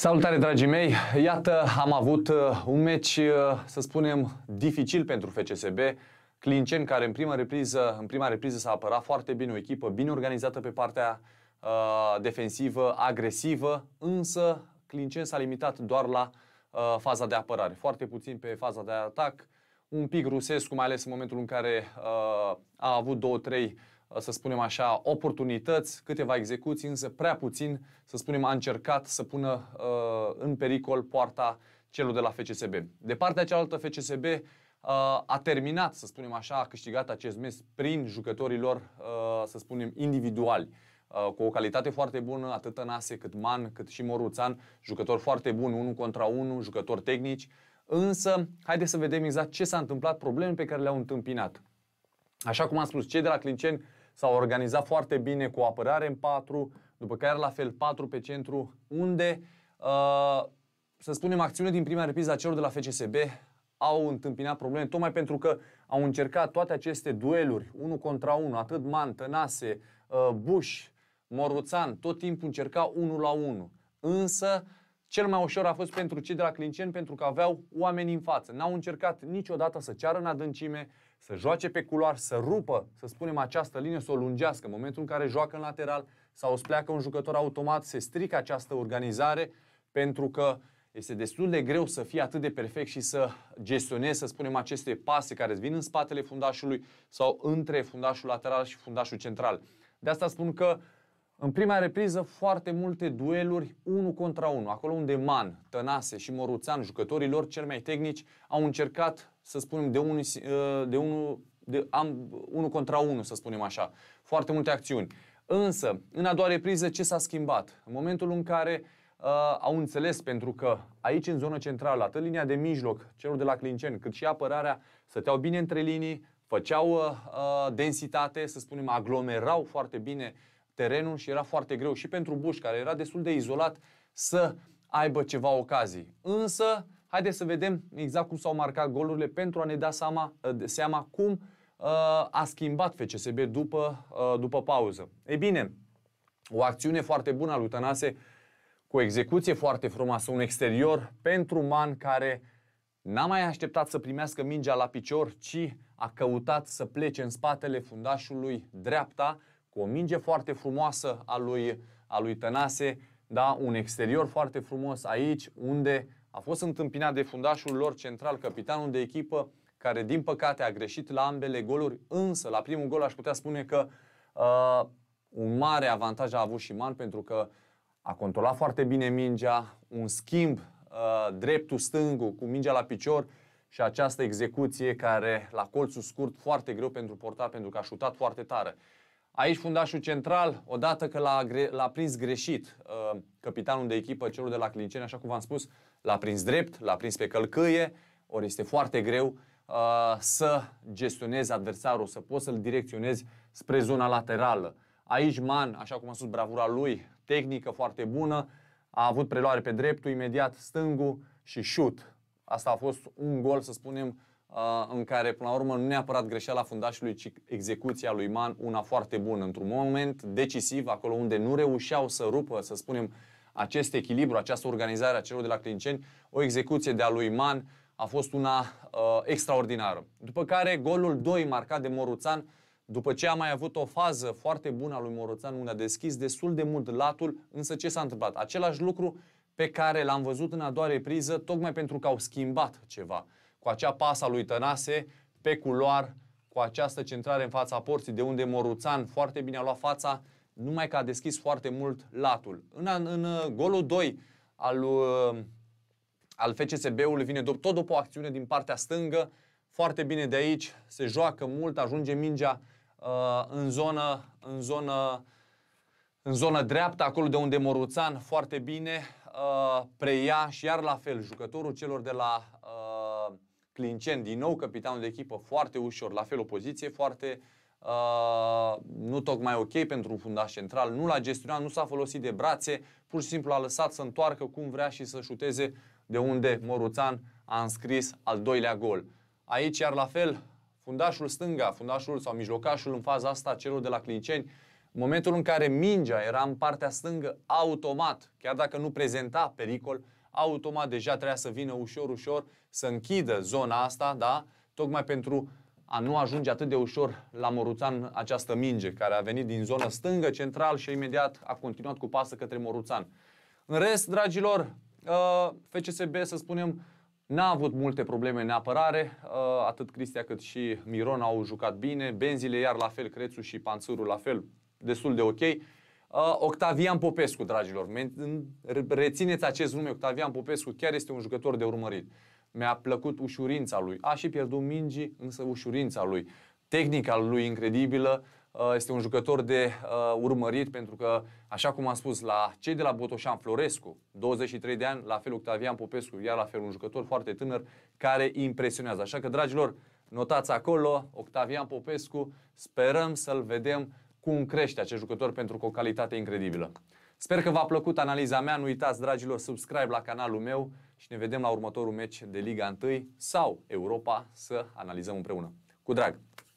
Salutare dragii mei! Iată, am avut uh, un meci, uh, să spunem, dificil pentru FCSB. Clincen care în prima repriză, în prima repriză s-a apărat foarte bine, o echipă bine organizată pe partea uh, defensivă, agresivă, însă Clincen s-a limitat doar la uh, faza de apărare, foarte puțin pe faza de atac, un pic Rusescu, mai ales în momentul în care uh, a avut două, trei să spunem așa, oportunități, câteva execuții, însă prea puțin, să spunem, a încercat să pună uh, în pericol poarta celor de la FCSB. De partea cealaltă, FCSB uh, a terminat, să spunem așa, a câștigat acest mes prin jucătorii lor, uh, să spunem, individuali. Uh, cu o calitate foarte bună, atât Nase cât Man, cât și Moruțan, jucători foarte buni, unul contra unul, jucători tehnici, însă haideți să vedem exact ce s-a întâmplat, probleme pe care le-au întâmpinat. Așa cum am spus, cei de la Clinceni S-au organizat foarte bine cu apărare în 4, după care la fel 4 pe centru, unde, uh, să spunem, acțiune din prima repriză a celor de la FCSB au întâmpinat probleme, tocmai pentru că au încercat toate aceste dueluri, unul contra unul, atât Man, Tănase, uh, Bush, Moruțan, tot timpul încerca unul la unul. Însă, uh, cel mai ușor a fost pentru cei de la Clinceni pentru că aveau oameni în față. N-au încercat niciodată să ceară în adâncime, să joace pe culoar, să rupă, să spunem, această linie, să o lungească. În momentul în care joacă în lateral sau îți pleacă un jucător automat, se strică această organizare pentru că este destul de greu să fii atât de perfect și să gestionezi, să spunem, aceste pase care îți vin în spatele fundașului sau între fundașul lateral și fundașul central. De asta spun că în prima repriză, foarte multe dueluri unul contra unul, acolo unde Man, Tănase și Moruțan, jucătorii lor cel mai tehnici, au încercat, să spunem, de unul, ă, de unu, de, am, contra unul, să spunem așa. Foarte multe acțiuni. Însă, în a doua repriză, ce s-a schimbat? În momentul în care uh, au înțeles, pentru că aici, în zona centrală, atât linia de mijloc, celor de la Clinceni, cât și apărarea, stăteau bine între linii, făceau uh, densitate, să spunem, aglomerau foarte bine uh, terenul și era foarte greu și pentru Bush, care era destul de izolat, să aibă ceva ocazii. Însă, haideți să vedem exact cum s-au marcat golurile pentru a ne da seama, eh, seama cum uh, a schimbat FCSB după, uh, după pauză. Ei bine, o acțiune foarte bună a lui Tănase, cu o execuție foarte frumoasă, un exterior pentru Man care n-a mai așteptat să primească mingea la picior, ci a căutat să plece în spatele fundașului dreapta cu o minge foarte frumoasă a lui, a lui Tănase, da? un exterior foarte frumos aici, unde a fost întâmpinat de fundașul lor central, capitanul de echipă, care din păcate a greșit la ambele goluri, însă la primul gol aș putea spune că uh, un mare avantaj a avut Man pentru că a controlat foarte bine mingea, un schimb uh, dreptul stângul cu mingea la picior și această execuție care la colțul scurt foarte greu pentru portar pentru că a șutat foarte tare. Aici fundașul central, odată că l-a, l-a prins greșit uh, capitanul de echipă, celul de la Clinceni, așa cum v-am spus, l-a prins drept, l-a prins pe călcâie, ori este foarte greu uh, să gestionezi adversarul, să poți să-l direcționezi spre zona laterală. Aici Man, așa cum am spus, bravura lui, tehnică foarte bună, a avut preluare pe dreptul, imediat stângul și șut. Asta a fost un gol, să spunem, în care, până la urmă, nu neapărat greșeala fundașului, ci execuția lui Man, una foarte bună, într-un moment decisiv, acolo unde nu reușeau să rupă, să spunem, acest echilibru, această organizare a celor de la Clinceni, o execuție de-a lui Man a fost una uh, extraordinară. După care, golul 2 marcat de Moruțan, după ce a mai avut o fază foarte bună a lui Moruțan, unde a deschis destul de mult latul, însă ce s-a întâmplat? Același lucru pe care l-am văzut în a doua repriză, tocmai pentru că au schimbat ceva cu acea pasă lui Tănase pe culoar, cu această centrare în fața porții, de unde Moruțan foarte bine a luat fața, numai că a deschis foarte mult latul. În, în uh, golul 2 al, uh, al FCSB-ului vine tot după o acțiune din partea stângă, foarte bine de aici, se joacă mult, ajunge mingea uh, în zonă, în zonă în zonă dreaptă, acolo de unde Moruțan foarte bine uh, preia și iar la fel jucătorul celor de la uh, Clincen, din nou capitanul de echipă, foarte ușor, la fel o poziție foarte uh, nu tocmai ok pentru un fundaș central, nu l-a gestionat, nu s-a folosit de brațe, pur și simplu a lăsat să întoarcă cum vrea și să șuteze de unde Moruțan a înscris al doilea gol. Aici iar la fel, fundașul stânga, fundașul sau mijlocașul în faza asta celor de la Clinceni, în momentul în care mingea era în partea stângă, automat, chiar dacă nu prezenta pericol, uh, automat deja trebuia să vină ușor, ușor, să închidă zona asta, da? Tocmai pentru a nu ajunge atât de ușor la Moruțan această minge, care a venit din zona stângă, central și imediat a continuat cu pasă către Moruțan. În rest, dragilor, uh, FCSB, să spunem, N-a avut multe probleme în apărare, uh, atât Cristia cât și Miron au jucat bine, benzile iar la fel, Crețu și Panțurul la fel, destul de ok. Octavian Popescu, dragilor. Rețineți acest nume, Octavian Popescu chiar este un jucător de urmărit. Mi-a plăcut ușurința lui. A și pierdut mingii, însă ușurința lui. Tehnica lui incredibilă, este un jucător de urmărit pentru că, așa cum am spus, la cei de la Botoșan, Florescu, 23 de ani, la fel Octavian Popescu, iar la fel un jucător foarte tânăr care impresionează. Așa că, dragilor, notați acolo, Octavian Popescu, sperăm să-l vedem cum crește acest jucător pentru că o calitate incredibilă. Sper că v-a plăcut analiza mea. Nu uitați, dragilor, subscribe la canalul meu și ne vedem la următorul meci de Liga 1 sau Europa să analizăm împreună. Cu drag!